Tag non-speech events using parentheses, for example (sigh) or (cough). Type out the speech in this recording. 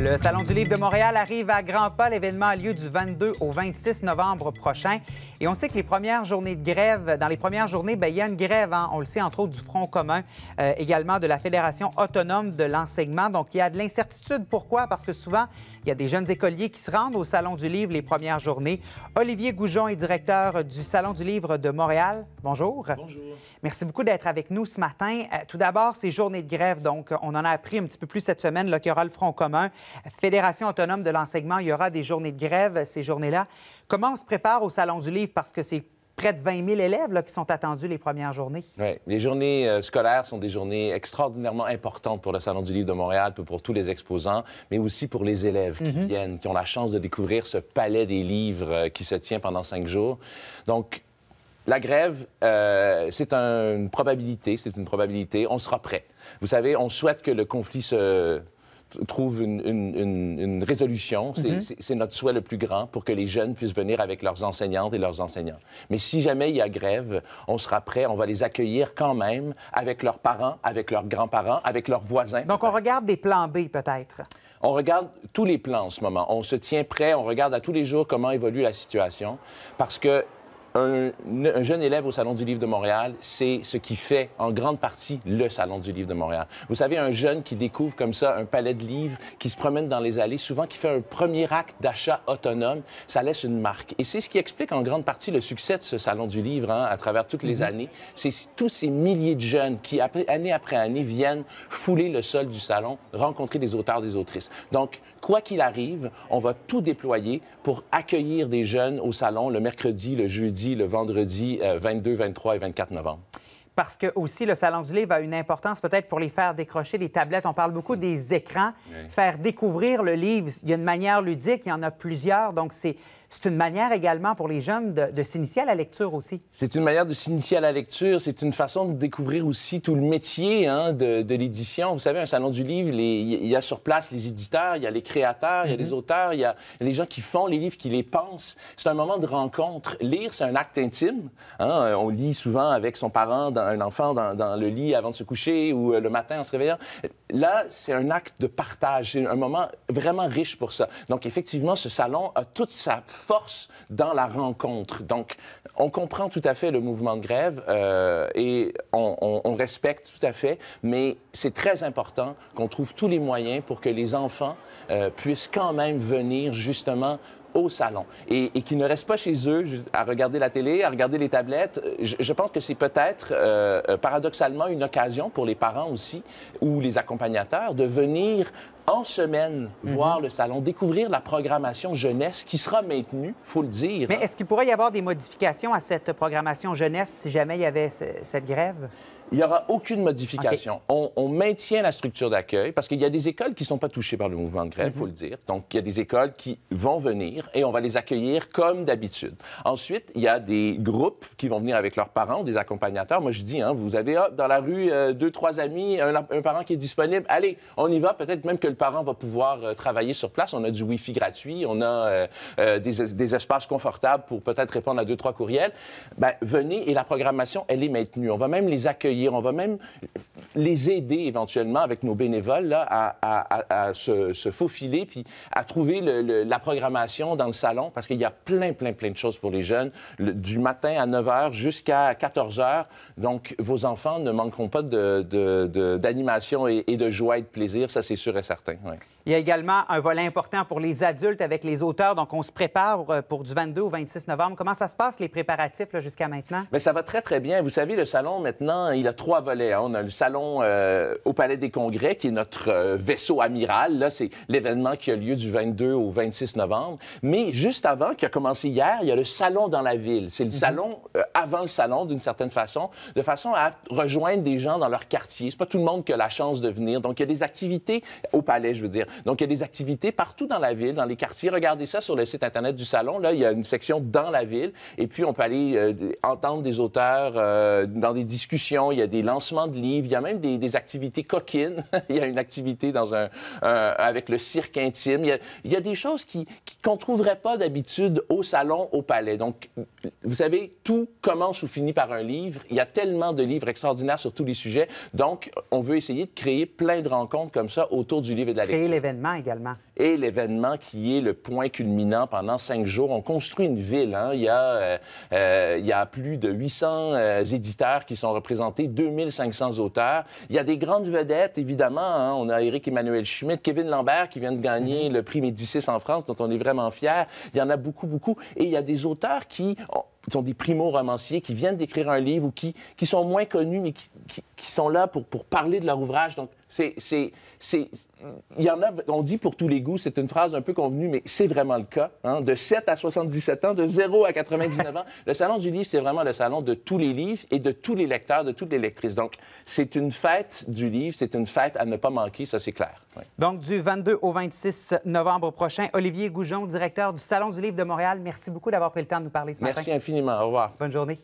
Le Salon du livre de Montréal arrive à grands pas. L'événement a lieu du 22 au 26 novembre prochain. Et on sait que les premières journées de grève, dans les premières journées, ben, il y a une grève, hein. on le sait, entre autres du Front commun, euh, également de la Fédération autonome de l'enseignement. Donc, il y a de l'incertitude. Pourquoi? Parce que souvent, il y a des jeunes écoliers qui se rendent au Salon du livre les premières journées. Olivier Goujon est directeur du Salon du livre de Montréal. Bonjour. Bonjour. Merci beaucoup d'être avec nous ce matin. Euh, tout d'abord, ces journées de grève, donc, on en a appris un petit peu plus cette semaine qu'il y aura le Front commun. Fédération autonome de l'enseignement, il y aura des journées de grève ces journées-là. Comment on se prépare au Salon du livre? Parce que c'est près de 20 000 élèves qui sont attendus les premières journées. Oui, les journées euh, scolaires sont des journées extraordinairement importantes pour le Salon du Livre de Montréal, pour tous les exposants, mais aussi pour les élèves qui mhm. viennent, qui ont la chance de découvrir ce palais des livres euh, qui se tient pendant cinq jours. Donc, la grève, euh, c'est une probabilité, c'est une probabilité. On sera prêt. Vous savez, on souhaite que le conflit se trouve une, résolution. Mhm. C'est notre souhait le plus grand pour que les jeunes puissent venir avec leurs enseignantes et leurs enseignants. Mais si jamais il y a grève, on sera prêt, on va les accueillir quand même avec leurs parents, avec leurs grands-parents, avec leurs voisins. Donc on regarde des plans B peut-être. On regarde tous les plans en ce moment. On se tient prêt, on regarde à tous les jours comment évolue la situation parce que un, jeune élève au Salon du Livre de Montréal, c'est ce qui fait en grande partie le Salon du Livre de Montréal. Vous savez, un jeune qui découvre comme ça un palais de livres, qui se promène dans les allées, souvent qui fait un premier acte d'achat autonome, ça laisse une marque. Et c'est ce qui explique en grande partie le succès de ce Salon du Livre hein, à travers toutes les mhm. années. C'est tous ces milliers de jeunes qui, année après année, viennent fouler le sol du salon, rencontrer des auteurs, des autrices. Donc, quoi qu'il arrive, on va tout déployer pour accueillir des jeunes au salon le mercredi, le jeudi, le vendredi 22, euh, 23 et 24 novembre parce que aussi le Salon du Livre a une importance peut-être pour les faire décrocher des tablettes. On parle beaucoup des écrans, faire découvrir le livre. Il y a une manière ludique, il y en a plusieurs, donc c'est c'est une manière également pour les jeunes de, s'initier à la lecture aussi. C'est une manière de s'initier à la lecture. C'est une façon de découvrir aussi tout le métier hein, de, l'édition. Vous savez, un salon du livre, il y a sur place les éditeurs, il y a les créateurs, il y a les mhm. auteurs, il y a les gens qui font les livres, qui les pensent. C'est un moment de rencontre. Lire, c'est un acte intime. Hein. Euh, on lit souvent avec son parent, un enfant dans, dans, le lit avant de se coucher ou euh, le matin en se réveillant. Là, c'est un acte de partage. C'est un moment vraiment riche pour ça. Donc, effectivement, ce salon a toute sa force dans la rencontre. Donc, on comprend tout à fait le mouvement de grève euh, et on, respecte tout à fait, mais c'est très important qu'on trouve tous les moyens pour que les enfants euh, puissent quand même venir justement au salon et, qu'ils ne restent pas chez eux à regarder la télé, à regarder les tablettes. Je, pense que c'est peut-être euh, paradoxalement une occasion pour les parents aussi ou les accompagnateurs de venir en semaine mhm. voir le salon, découvrir la programmation jeunesse qui sera maintenue, faut le dire. Mais hein. est-ce qu'il pourrait y avoir des modifications à cette programmation jeunesse si jamais il y avait cette grève? Il n'y aura aucune modification. On, maintient la structure d'accueil parce qu'il y a des écoles qui ne sont pas touchées par le mouvement de grève, il mhm. faut le dire. Donc, il y a des écoles qui vont venir et on va les accueillir comme d'habitude. Ensuite, il y a des groupes qui vont venir avec leurs parents, des accompagnateurs. Moi, je dis, hein, vous avez dans la rue euh, deux, trois amis, un, parent qui est disponible. Allez, on y va. Peut-être même que le parent va pouvoir euh, travailler sur place. On a du Wi-Fi gratuit, on a euh, des, espaces confortables pour peut-être répondre à deux, trois courriels. Ben, venez et la programmation, elle est maintenue. On va même les accueillir on va même les aider éventuellement avec nos bénévoles à, se, se faufiler puis à trouver la programmation dans le salon parce qu'il y a plein, plein, plein de choses pour les jeunes, du matin à 9 h jusqu'à 14 h. Donc, vos enfants ne manqueront pas d'animation de, et, de joie et de plaisir, ça c'est sûr et certain. Il y a également un volet important pour les adultes avec les auteurs. Donc, on se prépare euh, pour du 22 au 26 novembre. Comment ça se passe, les préparatifs, jusqu'à maintenant? Bien, ça va très, très bien. Vous savez, le salon, maintenant, il a trois volets. Hein. On a le salon euh, au Palais des Congrès, qui est notre euh, vaisseau amiral. Là, c'est l'événement qui a lieu du 22 au 26 novembre. Mais juste avant, qui a commencé hier, il y a le salon dans la ville. C'est le mhm. salon avant le salon, d'une certaine façon, de façon à rejoindre des gens dans leur quartier. C'est pas tout le monde qui a la chance de venir. Donc, il y a des activités au palais, je veux dire. Donc, il y a des activités partout dans la ville, dans les quartiers. Regardez ça sur le site Internet du Salon. Là, il y a une section dans la ville. Et puis, on peut aller euh, entendre des auteurs euh, dans des discussions. Il y a des lancements de livres. Il y a même des, activités coquines. (laughs) il y a une activité dans un, avec le cirque intime. Il y a, des choses qu'on qui, ne trouverait pas d'habitude au Salon, au Palais. Donc, vous savez, tout commence ou finit par un livre. Il y a tellement de livres extraordinaires sur tous les sujets. Donc, on veut essayer de créer plein de rencontres comme ça autour du livre et de la lecture également. Et l'événement qui est le point culminant pendant cinq jours. On construit une ville. Hein. Il, y a, euh, euh, il y plus de 800 euh, éditeurs qui sont représentés, 2500 auteurs. Il y a des grandes vedettes, évidemment. Hein. On a Éric Emmanuel Schmitt, Kevin Lambert qui vient de gagner mm-hmm. le prix Médicis en France, dont on est vraiment fier Il y en a beaucoup, beaucoup. Et il y a des auteurs qui... sont des primo-romanciers qui viennent d'écrire un livre ou qui, qui sont moins connus, mais qui, sont là pour, pour parler de leur ouvrage. Donc, c'est, c'est, il y en a, on dit pour tous les goûts, c'est une phrase un peu convenue, mais c'est vraiment le cas. Hein, de 7 à 77 ans, de 0 à 99 ans, le Salon du livre, c'est vraiment le salon de tous les livres et de tous les lecteurs, de toutes les lectrices. Donc, c'est une fête du livre, c'est une fête à ne pas manquer, ça c'est clair. Donc, du 22 au 26 novembre prochain, Olivier Goujon, directeur du Salon du livre de Montréal, merci beaucoup d'avoir pris le temps de nous parler ce matin. Merci infiniment. Au revoir. Bonne journée.